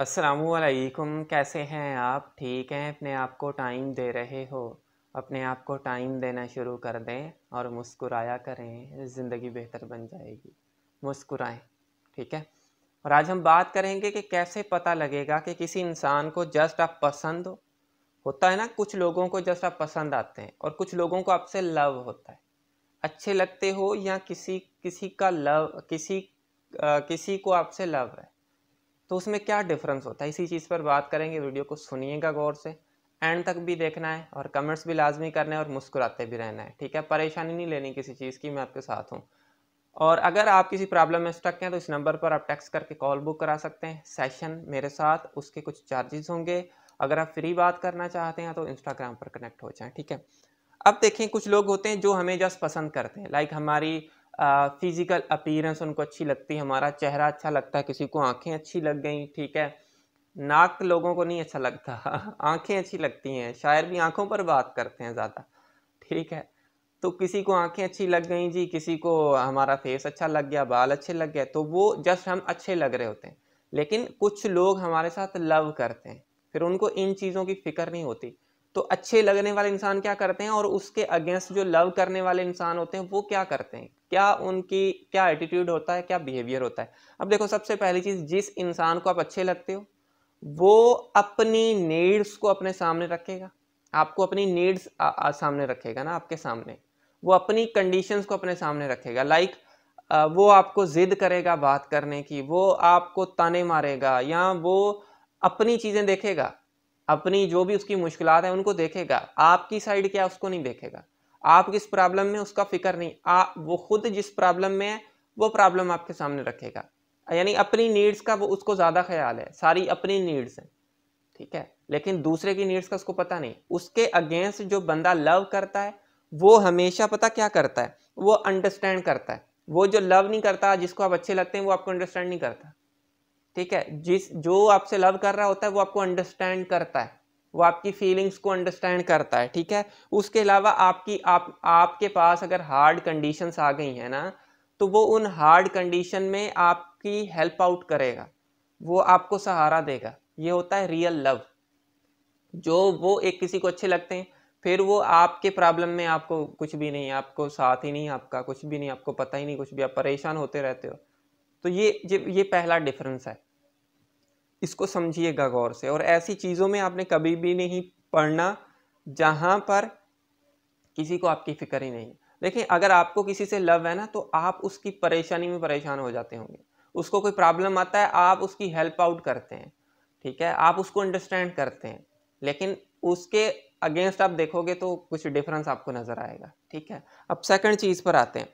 असलकुम कैसे हैं आप ठीक हैं अपने आप को टाइम दे रहे हो अपने आप को टाइम देना शुरू कर दें और मुस्कुराया करें ज़िंदगी बेहतर बन जाएगी मुस्कुराएं ठीक है और आज हम बात करेंगे कि कैसे पता लगेगा कि किसी इंसान को जस्ट आप पसंद हो होता है ना कुछ लोगों को जस्ट आप पसंद आते हैं और कुछ लोगों को आपसे लव होता है अच्छे लगते हो या किसी किसी का लव किसी आ, किसी को आपसे लव है तो उसमें क्या डिफरेंस होता है इसी चीज़ पर बात करेंगे वीडियो को सुनिएगा गौर से एंड तक भी देखना है और कमेंट्स भी लाजमी करना है और मुस्कुराते भी रहना है ठीक है परेशानी नहीं लेनी किसी चीज़ की मैं आपके साथ हूँ और अगर आप किसी प्रॉब्लम में स्टक हैं तो इस नंबर पर आप टेक्स्ट करके कॉल बुक करा सकते हैं सेशन मेरे साथ उसके कुछ चार्जेस होंगे अगर आप फ्री बात करना चाहते हैं तो इंस्टाग्राम पर कनेक्ट हो जाएं ठीक है अब देखें कुछ लोग होते हैं जो हमें जस्ट पसंद करते हैं लाइक हमारी फिज़िकल अपीरेंस उनको अच्छी लगती है हमारा चेहरा अच्छा लगता है किसी को आँखें अच्छी लग गई ठीक है नाक लोगों को नहीं अच्छा लगता आँखें अच्छी लगती हैं शायर भी आँखों पर बात करते हैं ज़्यादा ठीक है तो किसी को आंखें अच्छी लग गई जी किसी को हमारा फेस अच्छा लग गया बाल अच्छे लग गए तो वो जस्ट हम अच्छे लग रहे होते हैं लेकिन कुछ लोग हमारे साथ लव करते हैं फिर उनको इन चीज़ों की फिक्र नहीं होती तो अच्छे लगने वाले इंसान क्या करते हैं और उसके अगेंस्ट जो लव करने वाले इंसान होते हैं वो क्या करते हैं क्या उनकी क्या एटीट्यूड होता है क्या बिहेवियर होता है अब देखो सबसे पहली चीज़ जिस इंसान को आप अच्छे लगते हो वो अपनी नीड्स को अपने सामने रखेगा आपको अपनी नीड्स सामने रखेगा ना आपके सामने वो अपनी कंडीशंस को अपने सामने रखेगा लाइक वो आपको ज़िद करेगा बात करने की वो आपको ताने मारेगा या वो अपनी चीज़ें देखेगा अपनी जो भी उसकी मुश्किल है उनको देखेगा आपकी साइड क्या उसको नहीं देखेगा आप किस प्रॉब्लम में उसका फिक्र नहीं आ वो खुद जिस प्रॉब्लम में है वो प्रॉब्लम आपके सामने रखेगा यानी अपनी नीड्स का वो उसको ज़्यादा ख्याल है सारी अपनी नीड्स हैं ठीक है लेकिन दूसरे की नीड्स का उसको पता नहीं उसके अगेंस्ट जो बंदा लव करता है वो हमेशा पता क्या करता है वो अंडरस्टैंड करता है वो जो लव नहीं करता जिसको आप अच्छे लगते हैं वो आपको अंडरस्टैंड नहीं करता ठीक है जिस जो आपसे लव कर रहा होता है वो आपको अंडरस्टैंड करता है वो आपकी फीलिंग्स को अंडरस्टैंड करता है ठीक है उसके अलावा आपकी आप आपके पास अगर हार्ड कंडीशंस आ गई हैं ना तो वो उन हार्ड कंडीशन में आपकी हेल्प आउट करेगा वो आपको सहारा देगा ये होता है रियल लव जो वो एक किसी को अच्छे लगते हैं फिर वो आपके प्रॉब्लम में आपको कुछ भी नहीं आपको साथ ही नहीं आपका कुछ भी नहीं आपको पता ही नहीं कुछ भी आप परेशान होते रहते हो तो ये ये पहला डिफरेंस है इसको समझिएगा गौर से और ऐसी चीज़ों में आपने कभी भी नहीं पढ़ना जहाँ पर किसी को आपकी फिक्र ही नहीं देखिए अगर आपको किसी से लव है ना तो आप उसकी परेशानी में परेशान हो जाते होंगे उसको कोई प्रॉब्लम आता है आप उसकी हेल्प आउट करते हैं ठीक है आप उसको अंडरस्टैंड करते हैं लेकिन उसके अगेंस्ट आप देखोगे तो कुछ डिफरेंस आपको नज़र आएगा ठीक है अब सेकंड चीज़ पर आते हैं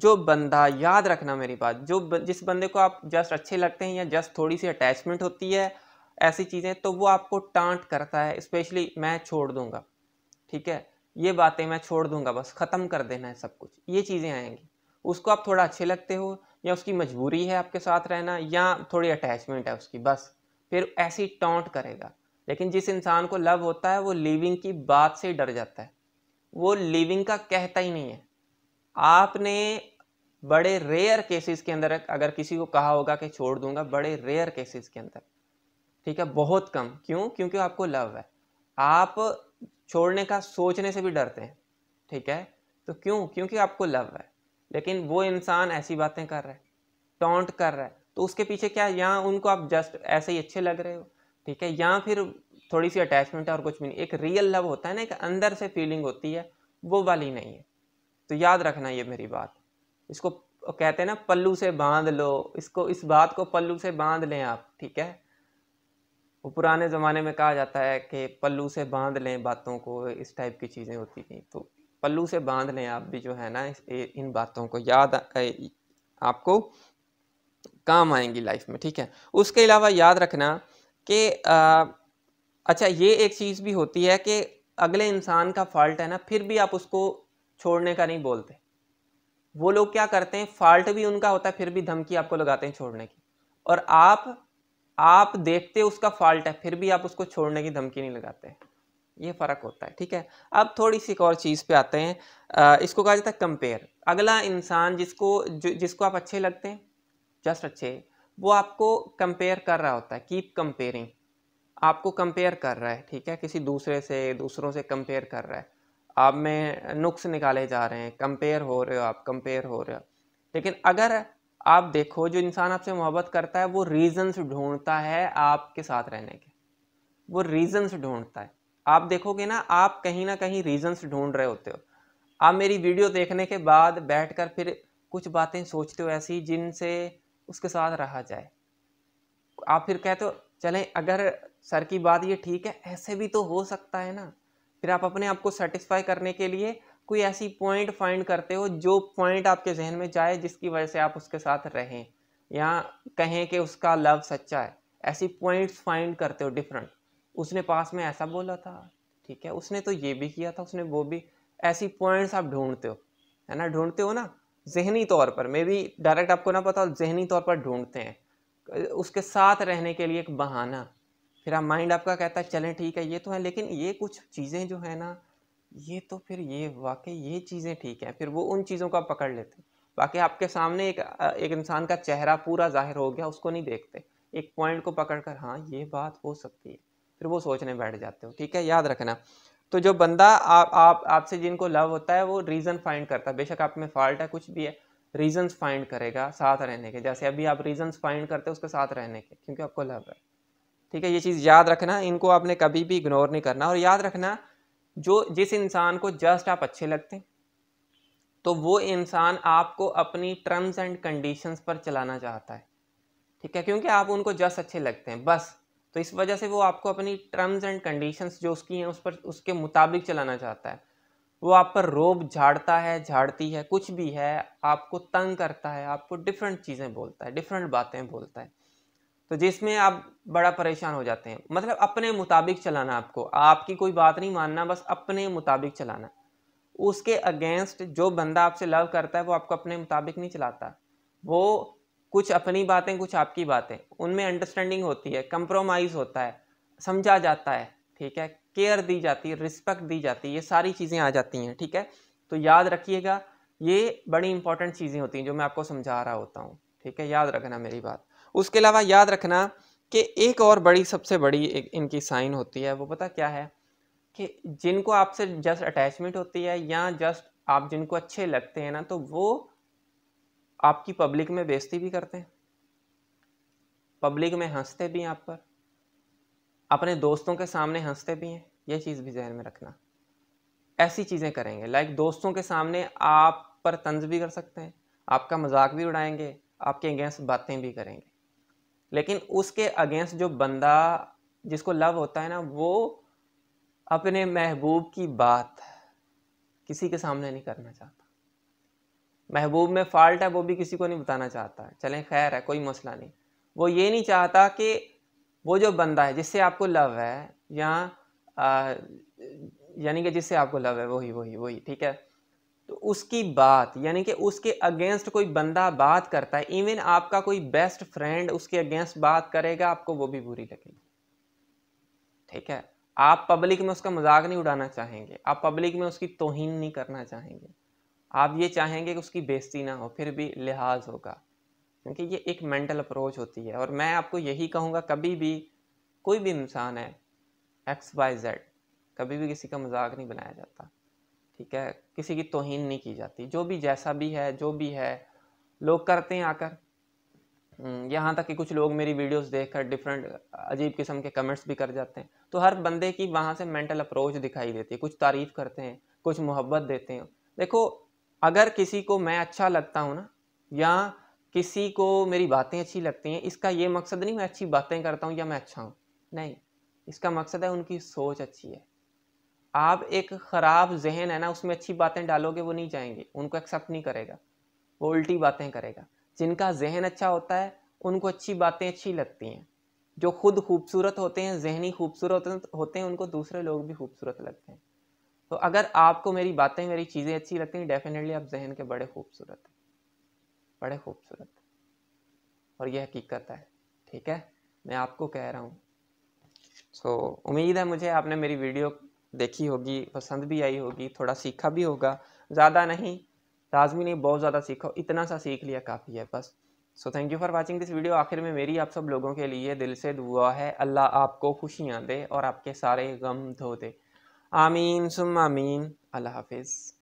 जो बंदा याद रखना मेरी बात जो ब, जिस बंदे को आप जस्ट अच्छे लगते हैं या जस्ट थोड़ी सी अटैचमेंट होती है ऐसी चीज़ें तो वो आपको टांट करता है स्पेशली मैं छोड़ दूंगा ठीक है ये बातें मैं छोड़ दूंगा बस ख़त्म कर देना है सब कुछ ये चीज़ें आएंगी उसको आप थोड़ा अच्छे लगते हो या उसकी मजबूरी है आपके साथ रहना या थोड़ी अटैचमेंट है उसकी बस फिर ऐसी टॉन्ट करेगा लेकिन जिस इंसान को लव होता है वो लिविंग की बात से डर जाता है वो लिविंग का कहता ही नहीं है आपने बड़े रेयर केसेस के अंदर अगर किसी को कहा होगा कि छोड़ दूंगा बड़े रेयर केसेस के अंदर ठीक है बहुत कम क्यों क्योंकि आपको लव है आप छोड़ने का सोचने से भी डरते हैं ठीक है तो क्यों क्योंकि आपको लव है लेकिन वो इंसान ऐसी बातें कर रहा है टॉन्ट कर रहा है तो उसके पीछे क्या यहाँ उनको आप जस्ट ऐसे ही अच्छे लग रहे हो ठीक है या फिर थोड़ी सी अटैचमेंट है और कुछ भी नहीं एक रियल लव होता है ना एक अंदर से फीलिंग होती है वो वाली नहीं है तो याद रखना ये मेरी बात इसको कहते हैं ना पल्लू से बांध लो इसको इस बात को पल्लू से बांध लें आप ठीक है वो पुराने ज़माने में कहा जाता है कि पल्लू से बांध लें बातों को इस टाइप की चीज़ें होती थी तो पल्लू से बांध लें आप भी जो है ना इन बातों को याद आपको काम आएंगी लाइफ में ठीक है उसके अलावा याद रखना कि अच्छा ये एक चीज़ भी होती है कि अगले इंसान का फॉल्ट है ना फिर भी आप उसको छोड़ने का नहीं बोलते वो लोग क्या करते हैं फॉल्ट भी उनका होता है फिर भी धमकी आपको लगाते हैं छोड़ने की और आप आप देखते उसका फॉल्ट है फिर भी आप उसको छोड़ने की धमकी नहीं लगाते ये फ़र्क होता है ठीक है अब थोड़ी सी एक और चीज़ पे आते हैं आ, इसको कहा जाता है कंपेयर अगला इंसान जिसको जिसको आप अच्छे लगते हैं जस्ट अच्छे वो आपको कंपेयर कर रहा होता है कीप कंपेयरिंग आपको कंपेयर कर रहा है ठीक है किसी दूसरे से दूसरों से कंपेयर कर रहा है आप में नुक्स निकाले जा रहे हैं कंपेयर हो रहे हो आप कंपेयर हो रहे हो लेकिन अगर आप देखो जो इंसान आपसे मोहब्बत करता है वो रीजंस ढूंढता है आपके साथ रहने के वो रीजंस ढूंढता है आप देखोगे ना आप कहीं ना कहीं रीजंस ढूंढ रहे होते हो आप मेरी वीडियो देखने के बाद बैठ फिर कुछ बातें सोचते हो ऐसी जिनसे उसके साथ रहा जाए आप फिर कहते हो चलें अगर सर की बात ये ठीक है ऐसे भी तो हो सकता है ना फिर आप अपने आप को सेटिस्फाई करने के लिए कोई ऐसी पॉइंट फाइंड करते हो जो पॉइंट आपके जहन में जाए जिसकी वजह से आप उसके साथ रहें या कहें कि उसका लव सच्चा है ऐसी पॉइंट्स फाइंड करते हो डिफरेंट उसने पास में ऐसा बोला था ठीक है उसने तो ये भी किया था उसने वो भी ऐसी पॉइंट्स आप ढूंढते हो है ना ढूंढते हो ना जहनी तौर पर मे भी डायरेक्ट आपको ना पता जहनी तौर पर ढूंढते हैं उसके साथ रहने के लिए एक बहाना फिर आप माइंड आपका कहता है चलें ठीक है ये तो है लेकिन ये कुछ चीज़ें जो है ना ये तो फिर ये वाकई ये चीज़ें ठीक हैं फिर वो उन चीज़ों आप पकड़ लेते हैं बाकी आपके सामने एक एक इंसान का चेहरा पूरा जाहिर हो गया उसको नहीं देखते एक पॉइंट को पकड़ कर हाँ ये बात हो सकती है फिर वो सोचने बैठ जाते हो ठीक है याद रखना तो जो बंदा आप आप आपसे जिनको लव होता है वो रीज़न फाइंड करता है बेशक आप में फॉल्ट है कुछ भी है रीजंस फाइंड करेगा साथ रहने के जैसे अभी आप रीजंस फाइंड करते हो उसके साथ रहने के क्योंकि आपको लव है ठीक है ये चीज़ याद रखना इनको आपने कभी भी इग्नोर नहीं करना और याद रखना जो जिस इंसान को जस्ट आप अच्छे लगते हैं तो वो इंसान आपको अपनी टर्म्स एंड कंडीशंस पर चलाना चाहता है ठीक है क्योंकि आप उनको जस्ट अच्छे लगते हैं बस तो इस वजह से वो आपको अपनी टर्म्स एंड कंडीशंस जो उसकी हैं उस पर उसके मुताबिक चलाना चाहता है वो आप पर रोब झाड़ता है झाड़ती है कुछ भी है आपको तंग करता है आपको डिफरेंट चीज़ें बोलता है डिफरेंट बातें बोलता है तो जिसमें आप बड़ा परेशान हो जाते हैं मतलब अपने मुताबिक चलाना आपको आपकी कोई बात नहीं मानना बस अपने मुताबिक चलाना उसके अगेंस्ट जो बंदा आपसे लव करता है वो आपको अपने मुताबिक नहीं चलाता वो कुछ अपनी बातें कुछ आपकी बातें उनमें अंडरस्टैंडिंग होती है कंप्रोमाइज़ होता है समझा जाता है ठीक है केयर दी जाती है रिस्पेक्ट दी जाती है ये सारी चीज़ें आ जाती हैं ठीक है तो याद रखिएगा ये बड़ी इंपॉर्टेंट चीज़ें होती हैं जो मैं आपको समझा रहा होता हूँ ठीक है याद रखना मेरी बात उसके अलावा याद रखना कि एक और बड़ी सबसे बड़ी एक इनकी साइन होती है वो पता क्या है कि जिनको आपसे जस्ट अटैचमेंट होती है या जस्ट आप जिनको अच्छे लगते हैं ना तो वो आपकी पब्लिक में बेइज्जती भी करते हैं पब्लिक में हंसते भी हैं आप पर अपने दोस्तों के सामने हंसते भी हैं यह चीज़ भी जहन में रखना ऐसी चीज़ें करेंगे लाइक दोस्तों के सामने आप पर तंज भी कर सकते हैं आपका मजाक भी उड़ाएंगे आपके अगेंस्ट बातें भी करेंगे लेकिन उसके अगेंस्ट जो बंदा जिसको लव होता है ना वो अपने महबूब की बात किसी के सामने नहीं करना चाहता महबूब में फॉल्ट है वो भी किसी को नहीं बताना चाहता है चलें खैर है कोई मसला नहीं वो ये नहीं चाहता कि वो जो बंदा है जिससे आपको लव है या यानी कि जिससे आपको लव है वही वही वही ठीक है तो उसकी बात यानी कि उसके अगेंस्ट कोई बंदा बात करता है इवन आपका कोई बेस्ट फ्रेंड उसके अगेंस्ट बात करेगा आपको वो भी बुरी लगेगी ठीक है आप पब्लिक में उसका मजाक नहीं उड़ाना चाहेंगे आप पब्लिक में उसकी तोहिन नहीं करना चाहेंगे आप ये चाहेंगे कि उसकी बेस्ती ना हो फिर भी लिहाज होगा क्योंकि ये एक मेंटल अप्रोच होती है और मैं आपको यही कहूँगा कभी भी कोई भी इंसान है एक्स वाई जेड कभी भी किसी का मजाक नहीं बनाया जाता ठीक है किसी की तोहिन नहीं की जाती जो भी जैसा भी है जो भी है लोग करते हैं आकर हम्म, यहाँ तक कि कुछ लोग मेरी वीडियोस देखकर डिफरेंट अजीब किस्म के कमेंट्स भी कर जाते हैं तो हर बंदे की वहाँ से मेंटल अप्रोच दिखाई देती है कुछ तारीफ़ करते हैं कुछ मोहब्बत देते हैं देखो अगर किसी को मैं अच्छा लगता हूँ ना या किसी को मेरी बातें अच्छी लगती हैं इसका ये मकसद नहीं मैं अच्छी बातें करता हूँ या मैं अच्छा हूँ नहीं इसका मकसद है उनकी सोच अच्छी है आप एक ख़राब जहन है ना उसमें अच्छी बातें डालोगे वो नहीं जाएंगे उनको एक्सेप्ट नहीं करेगा वो उल्टी बातें करेगा जिनका जहन अच्छा होता है उनको अच्छी बातें अच्छी लगती हैं जो खुद खूबसूरत होते हैं जहनी खूबसूरत होते हैं उनको दूसरे लोग भी खूबसूरत लगते हैं तो अगर आपको मेरी बातें मेरी चीज़ें अच्छी लगती हैं डेफिनेटली आप जहन के बड़े खूबसूरत हैं बड़े खूबसूरत और यह हकीकत है ठीक है मैं आपको कह रहा हूँ सो so, उम्मीद है मुझे आपने मेरी वीडियो देखी होगी पसंद भी आई होगी थोड़ा सीखा भी होगा ज़्यादा नहीं लाजमी नहीं बहुत ज़्यादा सीखो इतना सा सीख लिया काफ़ी है बस so thank you for watching this video आखिर में मेरी आप सब लोगों के लिए दिल से दुआ है अल्लाह आपको खुशियाँ दे और आपके सारे गम धो दे आमीन सुम आमीन अल्लाह हाफिज़